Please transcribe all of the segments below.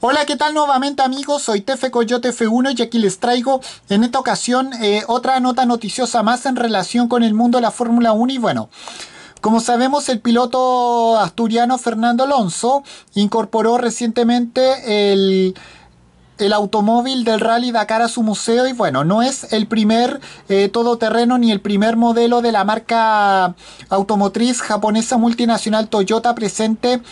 Hola, ¿qué tal nuevamente amigos? Soy Tefe Coyote F1 y aquí les traigo en esta ocasión eh, otra nota noticiosa más en relación con el mundo de la Fórmula 1 y bueno... Como sabemos, el piloto asturiano Fernando Alonso incorporó recientemente el, el automóvil del Rally Dakar a su museo y bueno, no es el primer eh, todoterreno ni el primer modelo de la marca automotriz japonesa multinacional Toyota presente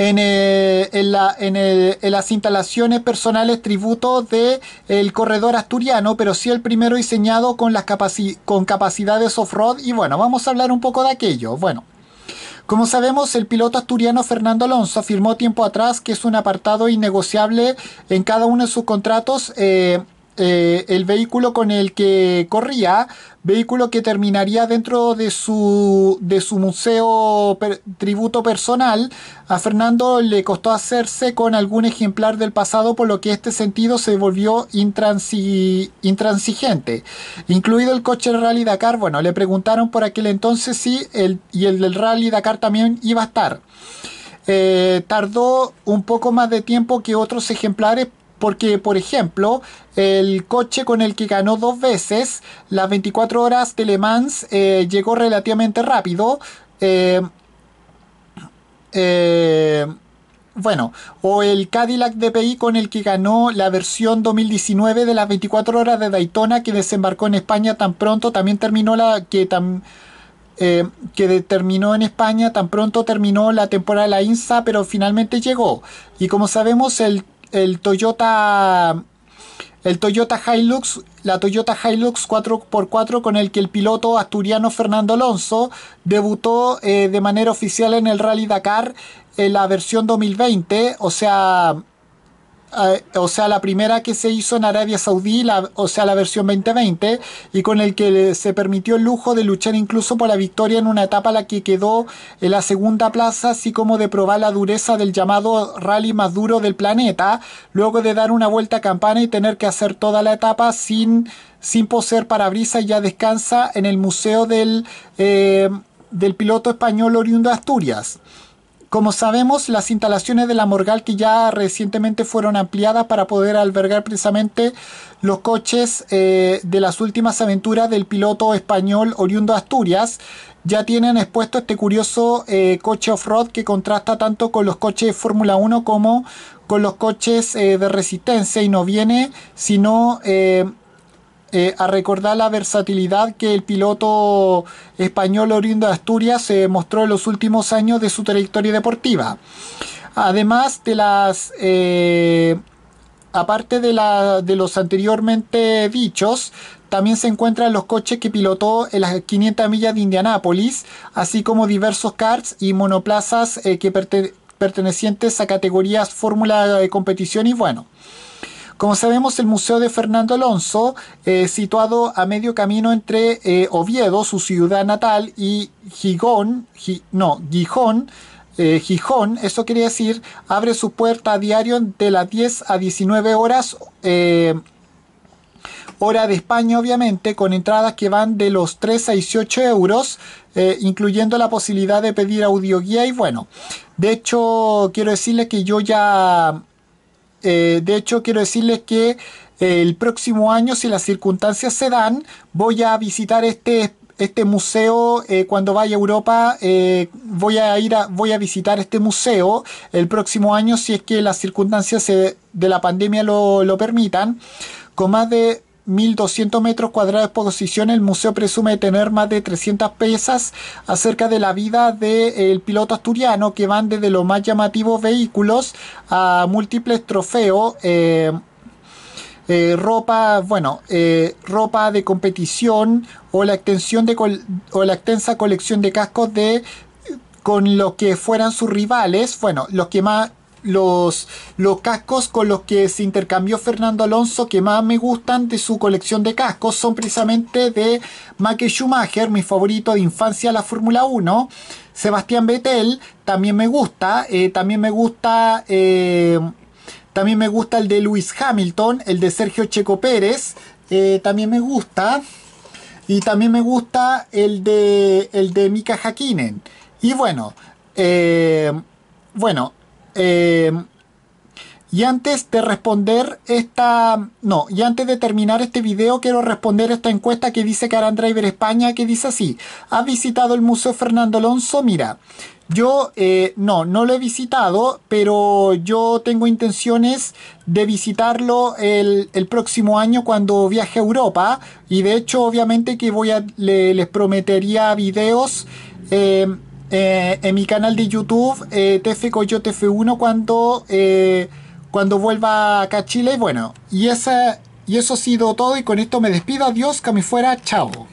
eh, eh, en, las instalaciones personales tributo del el corredor asturiano, pero sí el primero diseñado con, las con capacidades off-road. Y bueno, vamos a hablar un poco de aquello. Bueno. Como sabemos, el piloto asturiano Fernando Alonso afirmó tiempo atrás que es un apartado innegociable en cada uno de sus contratos. Eh, eh, el vehículo con el que corría, vehículo que terminaría dentro de su, de su museo tributo personal. A Fernando le costó hacerse con algún ejemplar del pasado, por lo que este sentido se volvió intransigente. Incluido el coche Rally Dakar, bueno, le preguntaron por aquel entonces si el, y el del Rally Dakar también iba a estar. Eh, tardó un poco más de tiempo que otros ejemplares porque, por ejemplo, el coche con el que ganó dos veces las 24 horas de Le Mans eh, llegó relativamente rápido. Eh, eh, bueno, o el Cadillac DPI con el que ganó la versión 2019 de las 24 horas de Daytona que desembarcó en España tan pronto, también terminó la que que terminó en España tan pronto terminó la temporada la INSA, pero finalmente llegó. Y como sabemos, el el Toyota el Toyota Hilux, la Toyota Hilux 4x4 con el que el piloto asturiano Fernando Alonso debutó eh, de manera oficial en el Rally Dakar en la versión 2020, o sea, eh, o sea, la primera que se hizo en Arabia Saudí, o sea, la versión 2020, y con el que se permitió el lujo de luchar incluso por la victoria en una etapa a la que quedó en la segunda plaza, así como de probar la dureza del llamado rally más duro del planeta, luego de dar una vuelta a campana y tener que hacer toda la etapa sin, sin poseer parabrisas, ya descansa en el Museo del, eh, del Piloto Español Oriundo de Asturias. Como sabemos, las instalaciones de la Morgal que ya recientemente fueron ampliadas para poder albergar precisamente los coches eh, de las últimas aventuras del piloto español oriundo de Asturias, ya tienen expuesto este curioso eh, coche off-road que contrasta tanto con los coches de Fórmula 1 como con los coches eh, de resistencia y no viene sino eh, a recordar la versatilidad que el piloto español oriundo de Asturias se eh, mostró en los últimos años de su trayectoria deportiva. Además de las... Eh, aparte de, los anteriormente dichos, también se encuentran los coches que pilotó en las 500 millas de Indianápolis, así como diversos karts y monoplazas que pertenecientes a categorías Fórmula de competición y bueno. Como sabemos, el Museo de Fernando Alonso, eh, situado a medio camino entre eh, Oviedo, su ciudad natal, y Gijón, no, Gijón, eh, Gijón, eso quiere decir, abre su puerta a diario de las 10 a 19 horas, hora de España obviamente, con entradas que van de los 3 a 18 euros, incluyendo la posibilidad de pedir audioguía y bueno, de hecho quiero decirle que yo ya eh, de hecho, quiero decirles que eh, el próximo año, si las circunstancias se dan, voy a visitar este este museo eh, cuando vaya a Europa voy a ir a, voy a visitar este museo el próximo año si es que las circunstancias de la pandemia lo, lo permitan con más de 1.200 metros cuadrados de exposición, el museo presume tener más de 300 piezas acerca de la vida del piloto asturiano, que van desde los más llamativos vehículos a múltiples trofeos. Eh, eh, ropa, bueno, eh, ropa de competición o la extensión de o la extensa colección de cascos de con los que fueran sus rivales, bueno, los que más los, los cascos con los que se intercambió Fernando Alonso que más me gustan de su colección de cascos son precisamente de Mike Schumacher, mi favorito de infancia la Fórmula 1, Sebastián Vettel, también me gusta, eh, también me gusta... Eh, también me gusta el de Lewis Hamilton, el de Sergio Checo Pérez, eh, también me gusta. Y también me gusta el de, el de Mika Hakkinen. Y bueno, bueno, eh, y antes de responder esta... No, y antes de terminar este video quiero responder esta encuesta que dice Caran Driver España, que dice así. ¿Has visitado el Museo Fernando Alonso? Mira, yo eh, no, no lo he visitado, pero yo tengo intenciones de visitarlo el, próximo año cuando viaje a Europa. Y de hecho, obviamente que voy a, les prometería videos. Eh, eh, en mi canal de YouTube, eh, TF Coyote F1, cuando, eh, cuando vuelva acá a Chile. Bueno, y, esa, y eso ha sido todo y con esto me despido. Adiós, que me fuera. Chao.